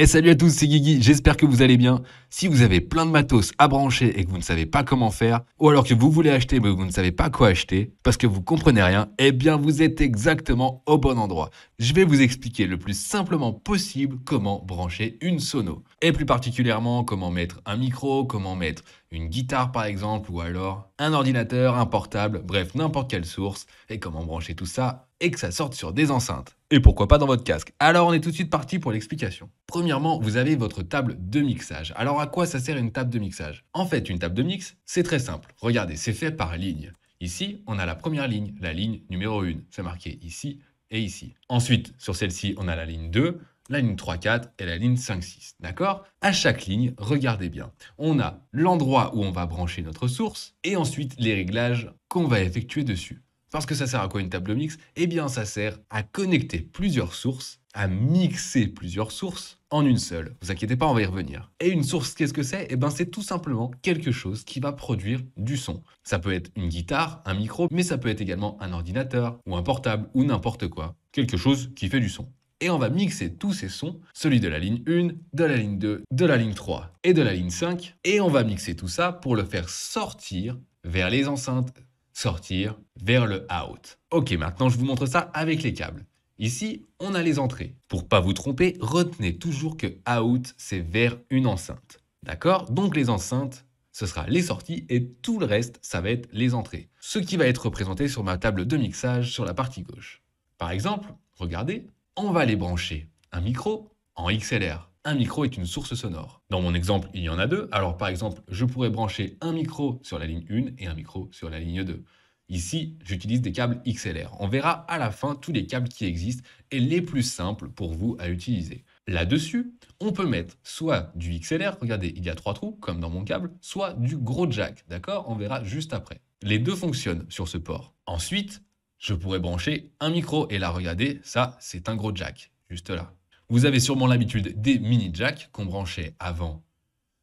Et salut à tous, c'est Guigui, j'espère que vous allez bien. Si vous avez plein de matos à brancher et que vous ne savez pas comment faire, ou alors que vous voulez acheter mais que vous ne savez pas quoi acheter, parce que vous comprenez rien, eh bien vous êtes exactement au bon endroit. Je vais vous expliquer le plus simplement possible comment brancher une sono. Et plus particulièrement comment mettre un micro, comment mettre une guitare par exemple, ou alors un ordinateur, un portable, bref, n'importe quelle source, et comment brancher tout ça et que ça sorte sur des enceintes. Et pourquoi pas dans votre casque Alors on est tout de suite parti pour l'explication. Premièrement, vous avez votre table de mixage. Alors à quoi ça sert une table de mixage En fait, une table de mix, c'est très simple. Regardez, c'est fait par ligne. Ici, on a la première ligne, la ligne numéro 1. C'est marqué ici et ici. Ensuite, sur celle-ci, on a la ligne 2, la ligne 3-4 et la ligne 5-6. D'accord À chaque ligne, regardez bien. On a l'endroit où on va brancher notre source et ensuite les réglages qu'on va effectuer dessus. Parce que ça sert à quoi une table mix Eh bien, ça sert à connecter plusieurs sources, à mixer plusieurs sources en une seule. Vous inquiétez pas, on va y revenir. Et une source, qu'est-ce que c'est Eh bien, c'est tout simplement quelque chose qui va produire du son. Ça peut être une guitare, un micro, mais ça peut être également un ordinateur ou un portable ou n'importe quoi. Quelque chose qui fait du son et on va mixer tous ces sons, celui de la ligne 1, de la ligne 2, de la ligne 3 et de la ligne 5, et on va mixer tout ça pour le faire sortir vers les enceintes, sortir vers le out. Ok, maintenant je vous montre ça avec les câbles. Ici, on a les entrées. Pour pas vous tromper, retenez toujours que out, c'est vers une enceinte. D'accord Donc les enceintes, ce sera les sorties et tout le reste, ça va être les entrées. Ce qui va être représenté sur ma table de mixage sur la partie gauche. Par exemple, regardez, on va les brancher un micro en XLR. Un micro est une source sonore. Dans mon exemple, il y en a deux. Alors par exemple, je pourrais brancher un micro sur la ligne 1 et un micro sur la ligne 2. Ici, j'utilise des câbles XLR. On verra à la fin tous les câbles qui existent et les plus simples pour vous à utiliser. Là-dessus, on peut mettre soit du XLR, regardez, il y a trois trous, comme dans mon câble, soit du gros jack, d'accord On verra juste après. Les deux fonctionnent sur ce port. Ensuite, je pourrais brancher un micro. Et là, regardez, ça, c'est un gros jack, juste là. Vous avez sûrement l'habitude des mini jacks qu'on branchait avant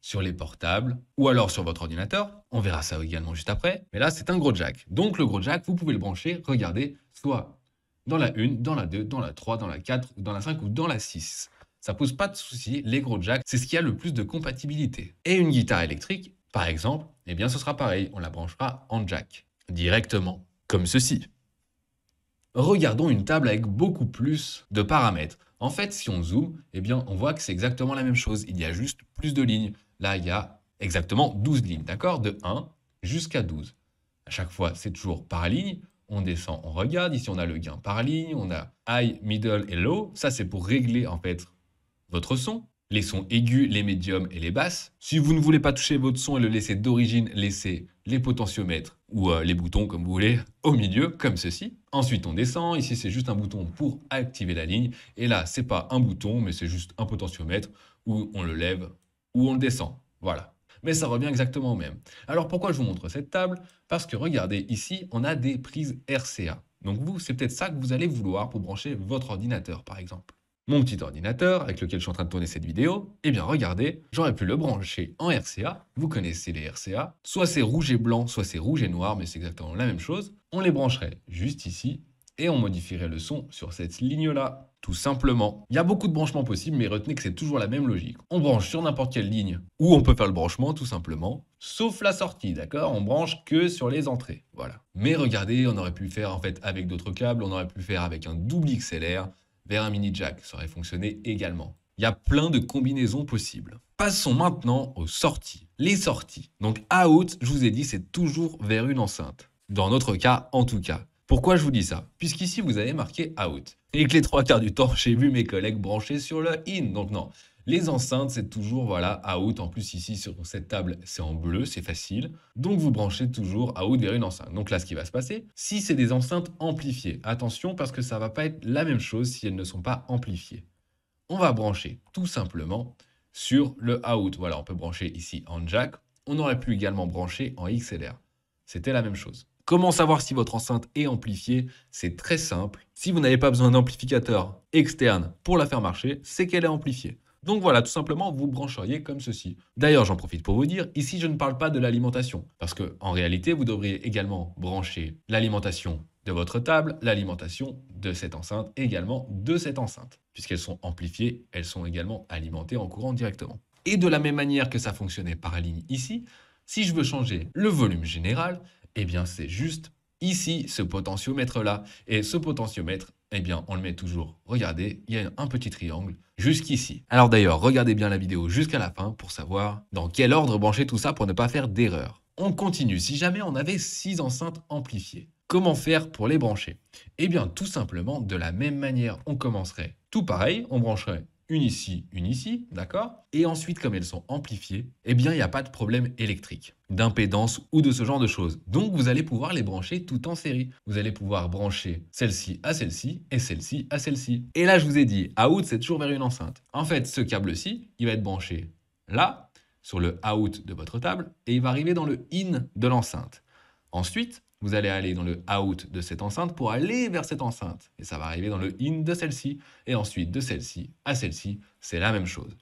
sur les portables ou alors sur votre ordinateur. On verra ça également juste après. Mais là, c'est un gros jack. Donc, le gros jack, vous pouvez le brancher, regardez, soit dans la 1, dans la 2, dans la 3, dans la 4, dans la 5 ou dans la 6. Ça pose pas de souci, les gros jacks, c'est ce qui a le plus de compatibilité. Et une guitare électrique, par exemple, eh bien ce sera pareil, on la branchera en jack directement, comme ceci. Regardons une table avec beaucoup plus de paramètres. En fait, si on zoome, eh bien, on voit que c'est exactement la même chose. Il y a juste plus de lignes. Là, il y a exactement 12 lignes, d'accord De 1 jusqu'à 12. À chaque fois, c'est toujours par ligne. On descend, on regarde. Ici, on a le gain par ligne. On a high, middle et low. Ça, c'est pour régler, en fait, votre son. Les sons aigus, les médiums et les basses. Si vous ne voulez pas toucher votre son et le laisser d'origine, laissez les potentiomètres ou euh, les boutons comme vous voulez au milieu comme ceci. Ensuite on descend, ici c'est juste un bouton pour activer la ligne et là c'est pas un bouton mais c'est juste un potentiomètre où on le lève ou on le descend. Voilà. Mais ça revient exactement au même. Alors pourquoi je vous montre cette table Parce que regardez ici on a des prises RCA. Donc vous c'est peut-être ça que vous allez vouloir pour brancher votre ordinateur par exemple mon petit ordinateur avec lequel je suis en train de tourner cette vidéo, eh bien regardez, j'aurais pu le brancher en RCA. Vous connaissez les RCA, soit c'est rouge et blanc, soit c'est rouge et noir, mais c'est exactement la même chose. On les brancherait juste ici et on modifierait le son sur cette ligne-là, tout simplement. Il y a beaucoup de branchements possibles, mais retenez que c'est toujours la même logique. On branche sur n'importe quelle ligne, ou on peut faire le branchement tout simplement, sauf la sortie, d'accord On branche que sur les entrées, voilà. Mais regardez, on aurait pu faire en fait avec d'autres câbles, on aurait pu faire avec un double XLR, vers un mini jack. Ça aurait fonctionné également. Il y a plein de combinaisons possibles. Passons maintenant aux sorties. Les sorties. Donc out, je vous ai dit, c'est toujours vers une enceinte. Dans notre cas, en tout cas. Pourquoi je vous dis ça Puisqu'ici, vous avez marqué out. Et que les trois quarts du temps, j'ai vu mes collègues branchés sur le in. Donc non, les enceintes, c'est toujours voilà out. En plus, ici, sur cette table, c'est en bleu, c'est facile. Donc, vous branchez toujours out vers une enceinte. Donc là, ce qui va se passer, si c'est des enceintes amplifiées, attention parce que ça ne va pas être la même chose si elles ne sont pas amplifiées. On va brancher tout simplement sur le out. Voilà, on peut brancher ici en jack. On aurait pu également brancher en XLR. C'était la même chose. Comment savoir si votre enceinte est amplifiée C'est très simple. Si vous n'avez pas besoin d'amplificateur externe pour la faire marcher, c'est qu'elle est amplifiée. Donc voilà, tout simplement, vous brancheriez comme ceci. D'ailleurs, j'en profite pour vous dire, ici, je ne parle pas de l'alimentation, parce que en réalité, vous devriez également brancher l'alimentation de votre table, l'alimentation de cette enceinte, également de cette enceinte. Puisqu'elles sont amplifiées, elles sont également alimentées en courant directement. Et de la même manière que ça fonctionnait par ligne ici, si je veux changer le volume général, eh bien c'est juste ici ce potentiomètre là. Et ce potentiomètre, eh bien, on le met toujours. Regardez, il y a un petit triangle jusqu'ici. Alors d'ailleurs, regardez bien la vidéo jusqu'à la fin pour savoir dans quel ordre brancher tout ça pour ne pas faire d'erreur. On continue. Si jamais on avait six enceintes amplifiées, comment faire pour les brancher Eh bien, tout simplement, de la même manière, on commencerait tout pareil, on brancherait une ici, une ici, d'accord Et ensuite, comme elles sont amplifiées, eh bien, il n'y a pas de problème électrique, d'impédance ou de ce genre de choses. Donc, vous allez pouvoir les brancher tout en série. Vous allez pouvoir brancher celle-ci à celle-ci et celle-ci à celle-ci. Et là, je vous ai dit, out, c'est toujours vers une enceinte. En fait, ce câble-ci, il va être branché là, sur le out de votre table, et il va arriver dans le in de l'enceinte. Ensuite, vous allez aller dans le out de cette enceinte pour aller vers cette enceinte. Et ça va arriver dans le in de celle-ci. Et ensuite de celle-ci à celle-ci, c'est la même chose.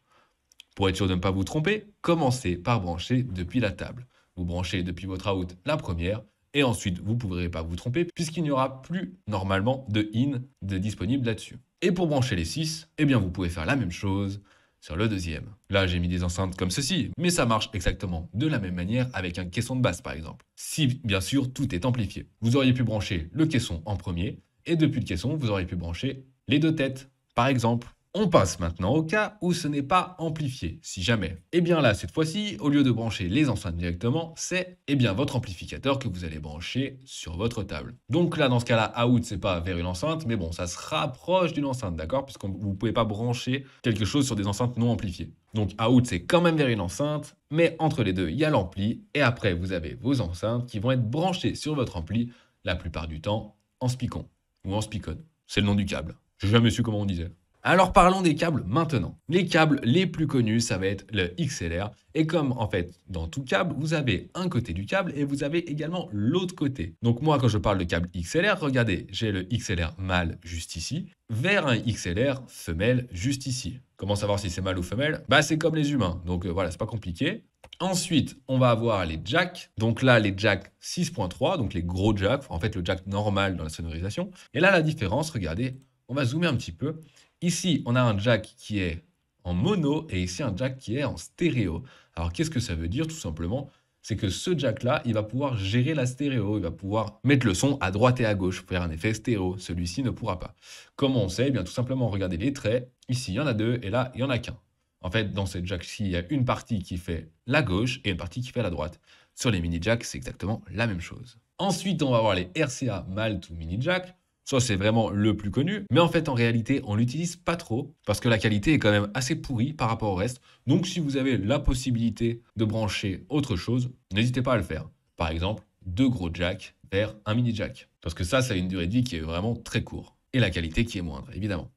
Pour être sûr de ne pas vous tromper, commencez par brancher depuis la table. Vous branchez depuis votre out la première. Et ensuite, vous ne pourrez pas vous tromper puisqu'il n'y aura plus normalement de in de disponible là-dessus. Et pour brancher les 6, eh bien vous pouvez faire la même chose sur le deuxième. Là, j'ai mis des enceintes comme ceci, mais ça marche exactement de la même manière avec un caisson de basse par exemple. Si, bien sûr, tout est amplifié. Vous auriez pu brancher le caisson en premier, et depuis le caisson, vous auriez pu brancher les deux têtes, par exemple. On passe maintenant au cas où ce n'est pas amplifié, si jamais. Et eh bien là, cette fois-ci, au lieu de brancher les enceintes directement, c'est eh bien votre amplificateur que vous allez brancher sur votre table. Donc là, dans ce cas-là, out, c'est pas vers une enceinte, mais bon, ça se rapproche d'une enceinte, d'accord Puisque vous ne pouvez pas brancher quelque chose sur des enceintes non amplifiées. Donc out, c'est quand même vers une enceinte, mais entre les deux, il y a l'ampli, et après, vous avez vos enceintes qui vont être branchées sur votre ampli, la plupart du temps, en spicon ou en spicon. C'est le nom du câble. n'ai jamais su comment on disait. Alors parlons des câbles maintenant. Les câbles les plus connus, ça va être le XLR. Et comme en fait, dans tout câble, vous avez un côté du câble et vous avez également l'autre côté. Donc moi, quand je parle de câble XLR, regardez, j'ai le XLR mâle juste ici, vers un XLR femelle juste ici. Comment savoir si c'est mâle ou femelle Bah c'est comme les humains, donc euh, voilà, c'est pas compliqué. Ensuite, on va avoir les jacks. Donc là, les jacks 6.3, donc les gros jacks, en fait le jack normal dans la sonorisation. Et là, la différence, regardez, on va zoomer un petit peu Ici, on a un jack qui est en mono et ici un jack qui est en stéréo. Alors qu'est-ce que ça veut dire tout simplement C'est que ce jack-là, il va pouvoir gérer la stéréo, il va pouvoir mettre le son à droite et à gauche pour faire un effet stéréo. Celui-ci ne pourra pas. Comment on sait eh bien tout simplement regardez les traits. Ici, il y en a deux et là, il y en a qu'un. En fait, dans cette jack-ci, il y a une partie qui fait la gauche et une partie qui fait la droite. Sur les mini jacks, c'est exactement la même chose. Ensuite, on va voir les RCA Malt ou mini jack. Ça, c'est vraiment le plus connu. Mais en fait, en réalité, on l'utilise pas trop parce que la qualité est quand même assez pourrie par rapport au reste. Donc, si vous avez la possibilité de brancher autre chose, n'hésitez pas à le faire. Par exemple, deux gros jacks vers un mini jack. Parce que ça, ça a une durée de vie qui est vraiment très courte et la qualité qui est moindre, évidemment.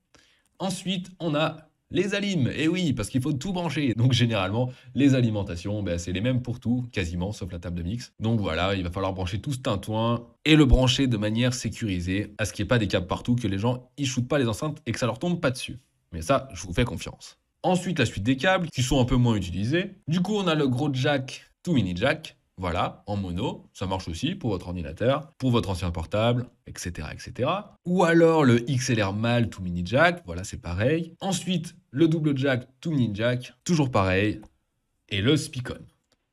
Ensuite, on a les alimes. Et eh oui, parce qu'il faut tout brancher. Donc généralement, les alimentations, ben, c'est les mêmes pour tout, quasiment, sauf la table de mix. Donc voilà, il va falloir brancher tout ce tintouin et le brancher de manière sécurisée, à ce qu'il n'y ait pas des câbles partout, que les gens y shootent pas les enceintes et que ça leur tombe pas dessus. Mais ça, je vous fais confiance. Ensuite, la suite des câbles, qui sont un peu moins utilisés. Du coup, on a le gros jack, tout mini jack, voilà, en mono, ça marche aussi pour votre ordinateur, pour votre ancien portable, etc. etc. Ou alors le XLR MAL tout mini jack, voilà c'est pareil. Ensuite, le double jack tout mini jack, toujours pareil. Et le Spicon.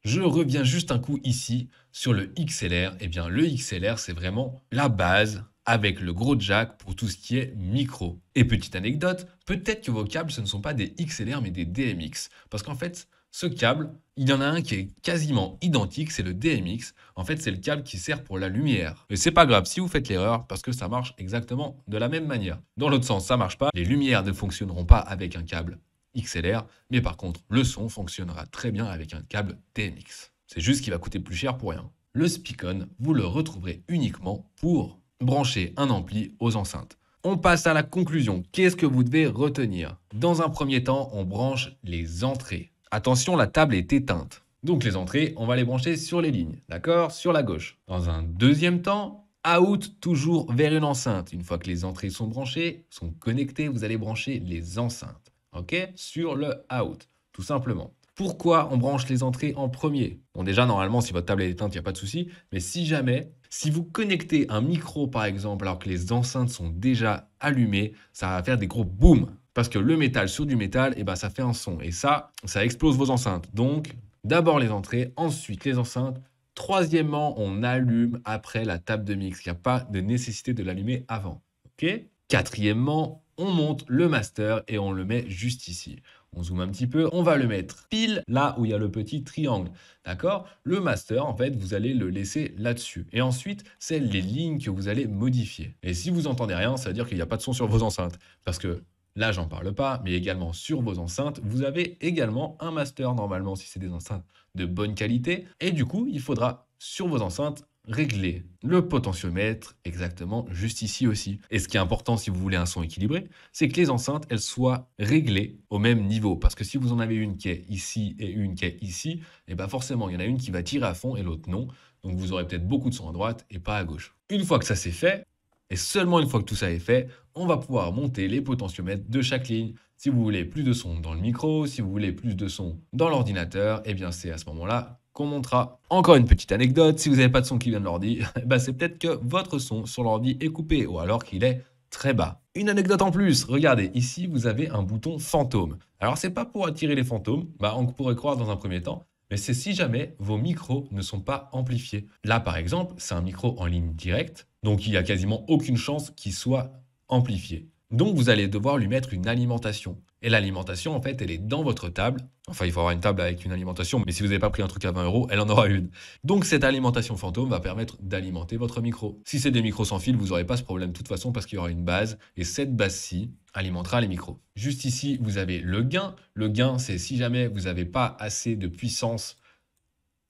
Je reviens juste un coup ici sur le XLR. Eh bien, le XLR, c'est vraiment la base avec le gros jack pour tout ce qui est micro. Et petite anecdote, peut-être que vos câbles, ce ne sont pas des XLR mais des DMX. Parce qu'en fait, ce câble, il y en a un qui est quasiment identique, c'est le DMX. En fait, c'est le câble qui sert pour la lumière. Mais c'est pas grave si vous faites l'erreur parce que ça marche exactement de la même manière. Dans l'autre sens, ça marche pas. Les lumières ne fonctionneront pas avec un câble XLR, mais par contre, le son fonctionnera très bien avec un câble DMX. C'est juste qu'il va coûter plus cher pour rien. Le Speakon, vous le retrouverez uniquement pour brancher un ampli aux enceintes. On passe à la conclusion. Qu'est-ce que vous devez retenir Dans un premier temps, on branche les entrées. Attention, la table est éteinte. Donc les entrées, on va les brancher sur les lignes, d'accord Sur la gauche. Dans un deuxième temps, out toujours vers une enceinte. Une fois que les entrées sont branchées, sont connectées, vous allez brancher les enceintes, ok Sur le out, tout simplement. Pourquoi on branche les entrées en premier Bon déjà, normalement, si votre table est éteinte, il n'y a pas de souci. Mais si jamais, si vous connectez un micro, par exemple, alors que les enceintes sont déjà allumées, ça va faire des gros boum parce que le métal sur du métal, et eh ben, ça fait un son. Et ça, ça explose vos enceintes. Donc, d'abord les entrées, ensuite les enceintes. Troisièmement, on allume après la table de mix. Il n'y a pas de nécessité de l'allumer avant. OK Quatrièmement, on monte le master et on le met juste ici. On zoome un petit peu, on va le mettre pile là où il y a le petit triangle, d'accord Le master, en fait, vous allez le laisser là-dessus. Et ensuite, c'est les lignes que vous allez modifier. Et si vous entendez rien, ça veut dire qu'il n'y a pas de son sur vos enceintes, parce que Là, j'en parle pas, mais également sur vos enceintes, vous avez également un master normalement si c'est des enceintes de bonne qualité. Et du coup, il faudra sur vos enceintes régler le potentiomètre exactement juste ici aussi. Et ce qui est important si vous voulez un son équilibré, c'est que les enceintes, elles soient réglées au même niveau. Parce que si vous en avez une qui est ici et une qui est ici, et eh ben, forcément, il y en a une qui va tirer à fond et l'autre non. Donc vous aurez peut-être beaucoup de son à droite et pas à gauche. Une fois que ça c'est fait, et seulement une fois que tout ça est fait, on va pouvoir monter les potentiomètres de chaque ligne. Si vous voulez plus de son dans le micro, si vous voulez plus de son dans l'ordinateur, eh bien c'est à ce moment-là qu'on montera. Encore une petite anecdote, si vous n'avez pas de son qui vient de l'ordi, bah c'est peut-être que votre son sur l'ordi est coupé ou alors qu'il est très bas. Une anecdote en plus, regardez, ici vous avez un bouton fantôme. Alors c'est pas pour attirer les fantômes, bah on pourrait croire dans un premier temps, mais c'est si jamais vos micros ne sont pas amplifiés. Là par exemple, c'est un micro en ligne directe, donc il n'y a quasiment aucune chance qu'il soit amplifié. Donc vous allez devoir lui mettre une alimentation. Et l'alimentation, en fait, elle est dans votre table. Enfin, il faut avoir une table avec une alimentation, mais si vous n'avez pas pris un truc à 20 euros, elle en aura une. Donc cette alimentation fantôme va permettre d'alimenter votre micro. Si c'est des micros sans fil, vous n'aurez pas ce problème de toute façon parce qu'il y aura une base, et cette base-ci alimentera les micros. Juste ici, vous avez le gain. Le gain, c'est si jamais vous n'avez pas assez de puissance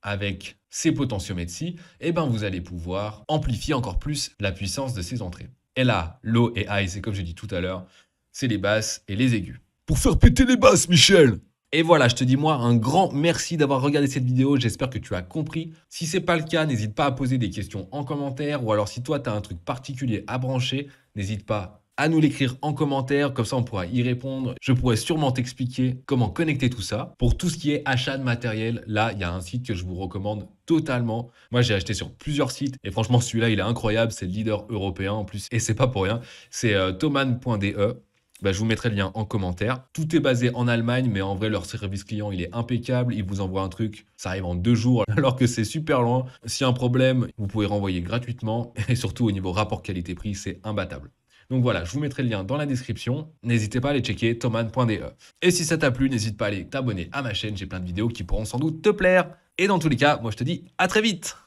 avec ces potentiométries, eh ben vous allez pouvoir amplifier encore plus la puissance de ces entrées. Et là, low et high, c'est comme je dis tout à l'heure, c'est les basses et les aigus. Pour faire péter les basses, Michel et voilà, je te dis moi un grand merci d'avoir regardé cette vidéo, j'espère que tu as compris. Si c'est pas le cas, n'hésite pas à poser des questions en commentaire ou alors si toi tu as un truc particulier à brancher, n'hésite pas à nous l'écrire en commentaire, comme ça on pourra y répondre. Je pourrais sûrement t'expliquer comment connecter tout ça. Pour tout ce qui est achat de matériel, là, il y a un site que je vous recommande totalement. Moi, j'ai acheté sur plusieurs sites et franchement, celui-là, il est incroyable. C'est le leader européen en plus et c'est pas pour rien. C'est euh, thoman.de. Bah, je vous mettrai le lien en commentaire. Tout est basé en Allemagne, mais en vrai, leur service client, il est impeccable. Ils vous envoient un truc, ça arrive en deux jours, alors que c'est super loin. S'il y a un problème, vous pouvez renvoyer gratuitement. Et surtout, au niveau rapport qualité-prix, c'est imbattable. Donc voilà, je vous mettrai le lien dans la description. N'hésitez pas à aller checker thoman.de. Et si ça t'a plu, n'hésite pas à aller t'abonner à ma chaîne. J'ai plein de vidéos qui pourront sans doute te plaire. Et dans tous les cas, moi je te dis à très vite